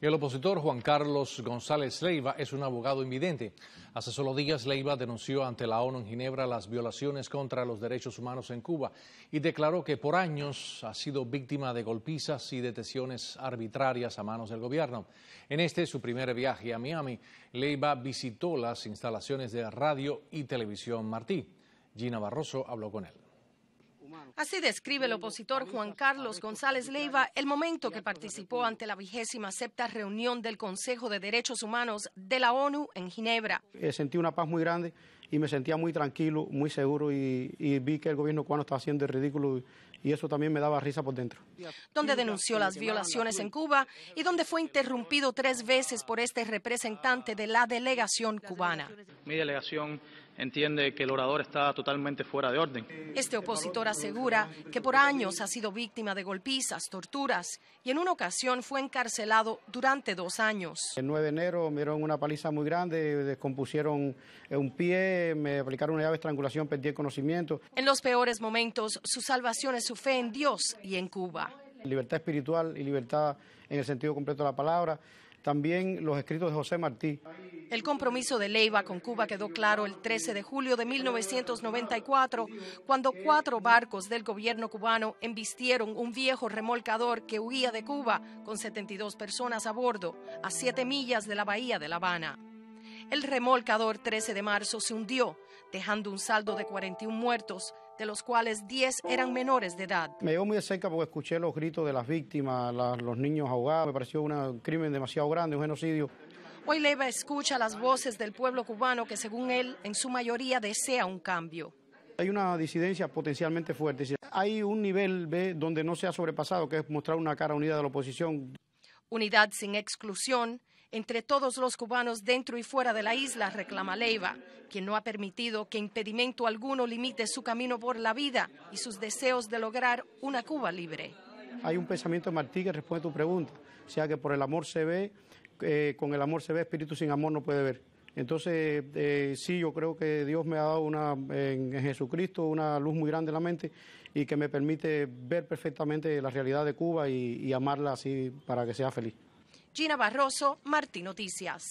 El opositor Juan Carlos González Leiva es un abogado invidente. Hace solo días Leiva denunció ante la ONU en Ginebra las violaciones contra los derechos humanos en Cuba y declaró que por años ha sido víctima de golpizas y detenciones arbitrarias a manos del gobierno. En este su primer viaje a Miami, Leiva visitó las instalaciones de radio y televisión Martí. Gina Barroso habló con él. Así describe el opositor Juan Carlos González Leiva el momento que participó ante la vigésima septa reunión del Consejo de Derechos Humanos de la ONU en Ginebra. Eh, sentí una paz muy grande y me sentía muy tranquilo, muy seguro y, vi que el gobierno cubano estaba haciendo el ridículo y eso también me daba risa por dentro. Donde denunció las violaciones en Cuba y donde fue interrumpido tres veces por este representante de la delegación cubana. Mi delegación entiende que el orador está totalmente fuera de orden. Este opositor asegura que por años ha sido víctima de golpizas, torturas y en una ocasión fue encarcelado durante dos años. El 9 de enero me dieron una paliza muy grande, descompusieron un pie, me aplicaron una llave de estrangulación, perdí el conocimiento. En los peores momentos, su salvación es su fe en Dios y en Cuba. Libertad espiritual y libertad en el sentido completo de la palabra también los escritos de José Martí. El compromiso de Leiva con Cuba quedó claro el 13 de julio de 1994, cuando cuatro barcos del gobierno cubano embistieron un viejo remolcador que huía de Cuba con 72 personas a bordo, a siete millas de la bahía de La Habana. El remolcador 13 de marzo se hundió, dejando un saldo de 41 muertos, de los cuales 10 eran menores de edad. Me llevo muy de cerca porque escuché los gritos de las víctimas, los niños ahogados, me pareció un crimen demasiado grande, un genocidio. Hoy Leva escucha las voces del pueblo cubano que según él en su mayoría desea un cambio. Hay una disidencia potencialmente fuerte. Hay un nivel donde no se ha sobrepasado, que es mostrar una cara unida de la oposición. Unidad sin exclusión, entre todos los cubanos dentro y fuera de la isla, reclama Leiva, quien no ha permitido que impedimento alguno limite su camino por la vida y sus deseos de lograr una Cuba libre. Hay un pensamiento de Martí que responde a tu pregunta, o sea que por el amor se ve, eh, con el amor se ve, espíritu sin amor no puede ver. Entonces, eh, sí, yo creo que Dios me ha dado en Jesucristo una luz muy grande en la mente y que me permite ver perfectamente la realidad de Cuba y amarla así para que sea feliz. Gina Barroso, Martín Noticias.